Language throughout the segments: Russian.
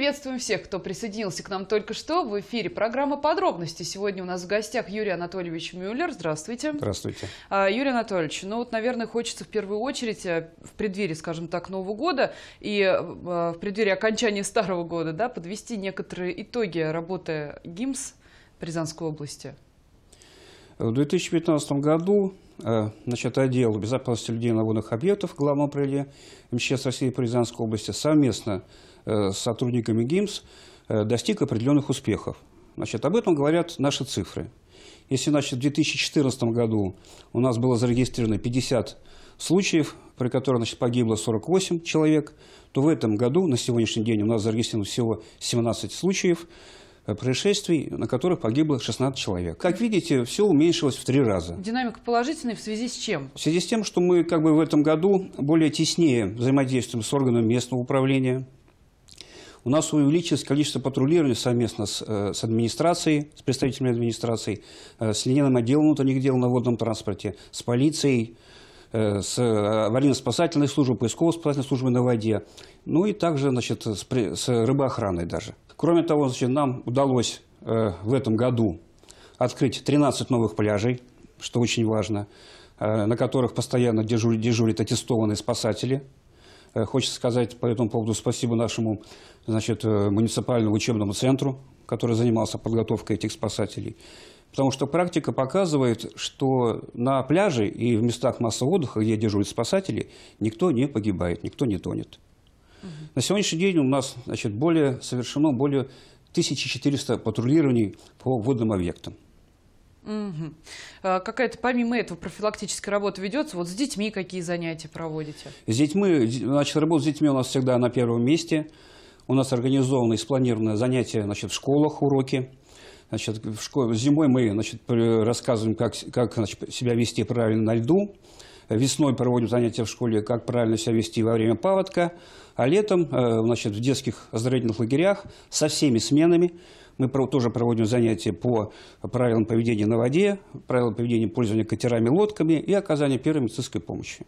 приветствуем всех, кто присоединился к нам только что. В эфире программа «Подробности». Сегодня у нас в гостях Юрий Анатольевич Мюллер. Здравствуйте. Здравствуйте. А, Юрий Анатольевич, ну вот, наверное, хочется в первую очередь э, в преддверии, скажем так, Нового года и э, в преддверии окончания Старого года да, подвести некоторые итоги работы ГИМС Рязанской области. В 2015 году э, значит, отдел безопасности людей на водных объектов Главного управления МЧС России по Рязанской области совместно э, с сотрудниками ГИМС э, достиг определенных успехов. Значит, об этом говорят наши цифры. Если значит, в 2014 году у нас было зарегистрировано 50 случаев, при которых значит, погибло 48 человек, то в этом году, на сегодняшний день, у нас зарегистрировано всего 17 случаев. Э, происшествий, на которых погибло 16 человек. Как видите, все уменьшилось в три раза. Динамика положительная в связи с чем? В связи с тем, что мы как бы в этом году более теснее взаимодействуем с органами местного управления. У нас увеличилось количество патрулирования совместно с, э, с администрацией, с представителями администрации, э, с линейным отделом внутренних дел на водном транспорте, с полицией, с аварийно-спасательной службой, поисково-спасательной службой на воде, ну и также значит, с, с рыбоохраной даже. Кроме того, значит, нам удалось э, в этом году открыть 13 новых пляжей, что очень важно, э, на которых постоянно дежурят, дежурят аттестованные спасатели. Э, хочется сказать по этому поводу спасибо нашему значит, э, муниципальному учебному центру, который занимался подготовкой этих спасателей. Потому что практика показывает, что на пляже и в местах массового отдыха, где дежурят спасатели, никто не погибает, никто не тонет. Угу. На сегодняшний день у нас значит, более, совершено более 1400 патрулирований по водным объектам. Угу. А Какая-то помимо этого профилактическая работа ведется? Вот с детьми какие занятия проводите? С детьми, значит, работа с детьми у нас всегда на первом месте. У нас организовано и спланировано занятия значит, в школах, уроки. Значит, в школе, зимой мы значит, рассказываем, как, как значит, себя вести правильно на льду весной проводим занятия в школе, как правильно себя вести во время паводка, а летом э, значит, в детских оздоровительных лагерях со всеми сменами мы тоже проводим занятия по правилам поведения на воде, правилам поведения пользования катерами, лодками и оказания первой медицинской помощи.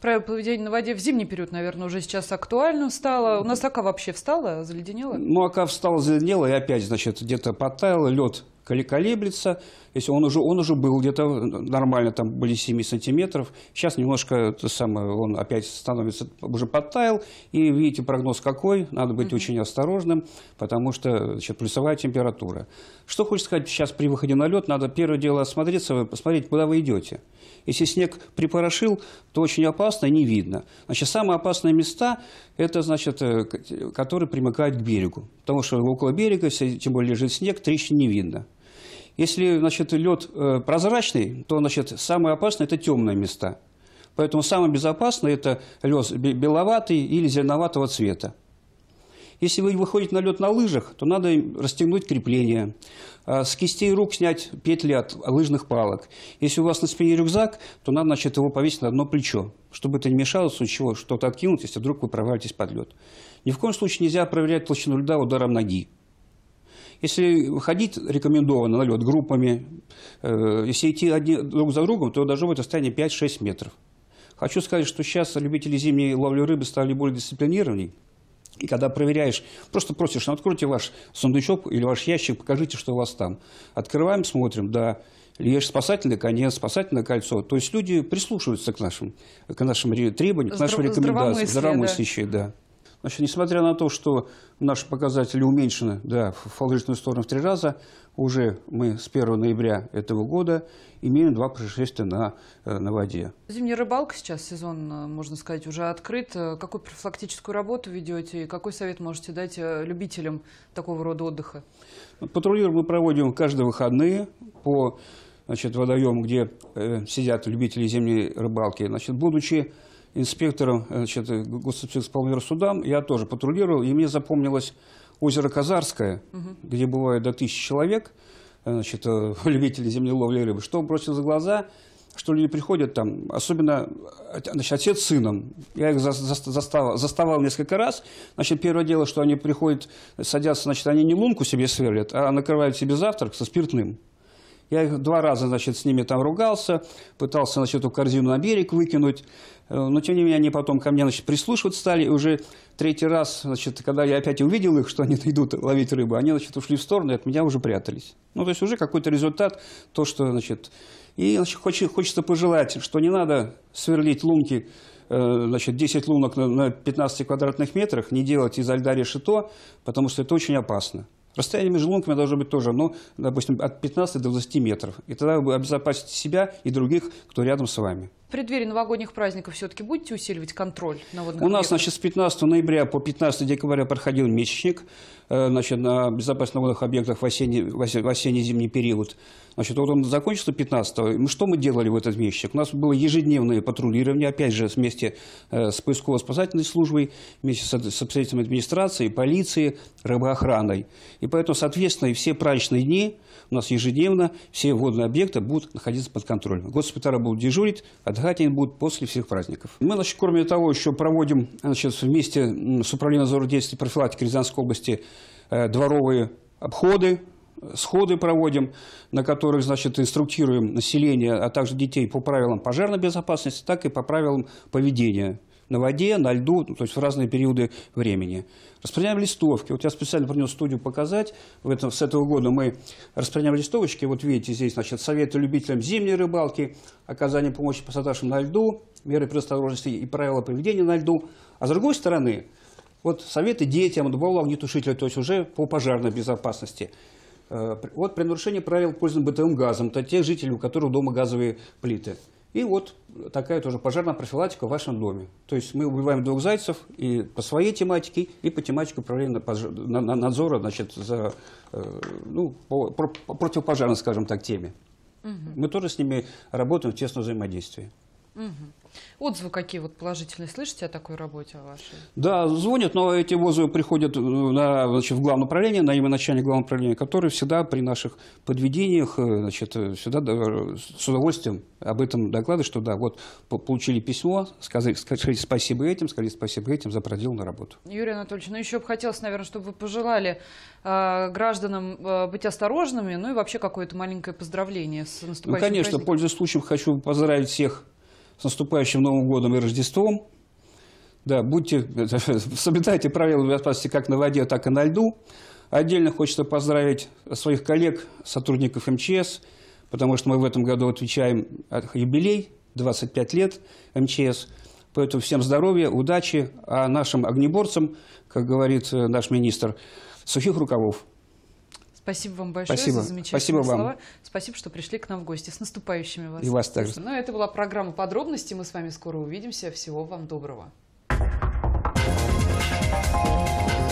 Правило поведения на воде в зимний период, наверное, уже сейчас актуально стало. У нас ака вообще встала, заледенела? Ну, ака встала, заледенела и опять, значит, где-то подтаяла, лед колеблется, если он уже, он уже был где-то э, нормально, там были 7 сантиметров, сейчас немножко то самое, он опять становится, уже подтаял, и видите прогноз какой, надо быть mm -hmm. очень осторожным, потому что значит, плюсовая температура. Что хочется сказать, сейчас при выходе на лед надо первое дело осмотреться, посмотреть, куда вы идете. Если снег припорошил, то очень опасно и не видно. Значит, самые опасные места, это, значит, э, которые примыкают к берегу. Потому что около берега, тем более лежит снег, трещин не видно. Если значит, лед э, прозрачный, то значит, самое опасное – это темные места. Поэтому самое безопасное – это лед беловатый или зеленоватого цвета. Если вы выходите на лед на лыжах, то надо расстегнуть крепление, а, с кистей рук снять петли от лыжных палок. Если у вас на спине рюкзак, то надо значит, его повесить на одно плечо, чтобы это не мешало, в что-то откинуть, если вдруг вы провалитесь под лед. Ни в коем случае нельзя проверять толщину льда ударом ноги. Если ходить рекомендовано на лед группами, э, если идти одни, друг за другом, то должно быть расстояние 5-6 метров. Хочу сказать, что сейчас любители зимней ловли рыбы стали более дисциплинированнее. И когда проверяешь, просто просишь, ну, откройте ваш сундучок или ваш ящик, покажите, что у вас там. Открываем, смотрим, да, есть спасательный конец, спасательное кольцо. То есть люди прислушиваются к нашим, к нашим требованиям, к нашим рекомендациям, здравомыслие, да. да. Значит, несмотря на то, что наши показатели уменьшены да, в положительную сторону в три раза, уже мы с 1 ноября этого года имеем два происшествия на, э, на воде. Зимняя рыбалка сейчас, сезон, э, можно сказать, уже открыт. Э, какую профилактическую работу ведете и какой совет можете дать любителям такого рода отдыха? Ну, патрулируем мы проводим каждые выходные по значит, водоем где э, сидят любители зимней рыбалки. Значит, будучи инспектором э, значит, э, государственного судам, я тоже патрулировал, и мне запомнилось озеро Казарское, угу. где бывает до тысячи человек, э, значит, любители зимней ловли рыбы. Что бросилось за глаза, что люди приходят там, особенно значит, отец с сыном. Я их за, за, заставал, заставал несколько раз. Значит, первое дело, что они приходят, садятся, значит, они не лунку себе сверлят, а накрывают себе завтрак со спиртным. Я их два раза, значит, с ними там ругался, пытался, значит, эту корзину на берег выкинуть. Э, но, тем не менее, они потом ко мне, значит, прислушиваться стали. И уже третий раз, значит, когда я опять увидел их, что они идут ловить рыбу, они, значит, ушли в сторону и от меня уже прятались. Ну, то есть уже какой-то результат, то, что, значит... И, значит, хочется пожелать, что не надо сверлить лунки э, значит, 10 лунок на 15 квадратных метрах, не делать из льда решето, потому что это очень опасно. Расстояние между лунками должно быть тоже, ну, допустим, от 15 до 20 метров. И тогда вы обезопасите себя и других, кто рядом с вами. В преддверии новогодних праздников все-таки будете усиливать контроль на водных У нас, значит, с 15 ноября по 15 декабря проходил месячник э, значит, на безопасных водных объектах в осенне-зимний осенне период. Значит, вот он закончился 15-го. Что мы делали в этот месячник? У нас было ежедневное патрулирование, опять же, вместе э, с поисково-спасательной службой, вместе с обстоятельствами администрации, полиции, рыбоохраной. И поэтому, соответственно, и все праздничные дни у нас ежедневно все водные объекты будут находиться под контролем. Госпиталя будут дежурить, а Гатин будут после всех праздников. Мы, значит, кроме того, еще проводим значит, вместе с Управлением взаимодействия и профилактики Рязанской области э, дворовые обходы, сходы проводим, на которых, значит, инструктируем население, а также детей по правилам пожарной безопасности, так и по правилам поведения на воде, на льду, ну, то есть в разные периоды времени. Распространяем листовки. Вот я специально принес студию показать. В этом, с этого года мы распространяем листовочки. Вот видите, здесь значит, советы любителям зимней рыбалки, оказание помощи посадавшим на льду, меры предосторожности и правила поведения на льду. А с другой стороны, вот советы детям, добавил огнетушителя, то есть уже по пожарной безопасности. Э, вот при нарушении правил пользования бытовым газом, то тех жителей, у которых дома газовые плиты – и вот такая тоже пожарная профилактика в вашем доме. То есть мы убиваем двух зайцев и по своей тематике, и по тематике управления надзора значит, за, э, ну, по, по, по противопожарной, скажем так, теме. Угу. Мы тоже с ними работаем в тесном взаимодействии. Угу. Отзывы какие вот положительные слышите о такой работе вашей? Да, звонят, но эти отзывы приходят э, на, значит, в главное управление, на имя начальника главного управления, который всегда при наших подведениях э, значит, э, всегда с удовольствием об этом докладывает, что да, вот получили письмо, сказали, сказали спасибо этим, сказали спасибо этим за проделанную работу. Юрий Анатольевич, ну еще бы хотелось, наверное, чтобы вы пожелали э, гражданам э, быть осторожными, ну и вообще какое-то маленькое поздравление с ну, наступающим Ну, конечно, праздником. пользуясь случаем, хочу поздравить всех с наступающим Новым годом и Рождеством. Да, будьте, соблюдайте правила безопасности как на воде, так и на льду. Отдельно хочется поздравить своих коллег, сотрудников МЧС, потому что мы в этом году отвечаем от а, юбилей, 25 лет МЧС. Поэтому всем здоровья, удачи, а нашим огнеборцам, как говорит э, наш министр, сухих рукавов. Спасибо вам большое Спасибо. за замечательные Спасибо слова. Вам. Спасибо, что пришли к нам в гости. С наступающими вас. И вас также. Ну, это была программа «Подробности». Мы с вами скоро увидимся. Всего вам доброго. Thank you.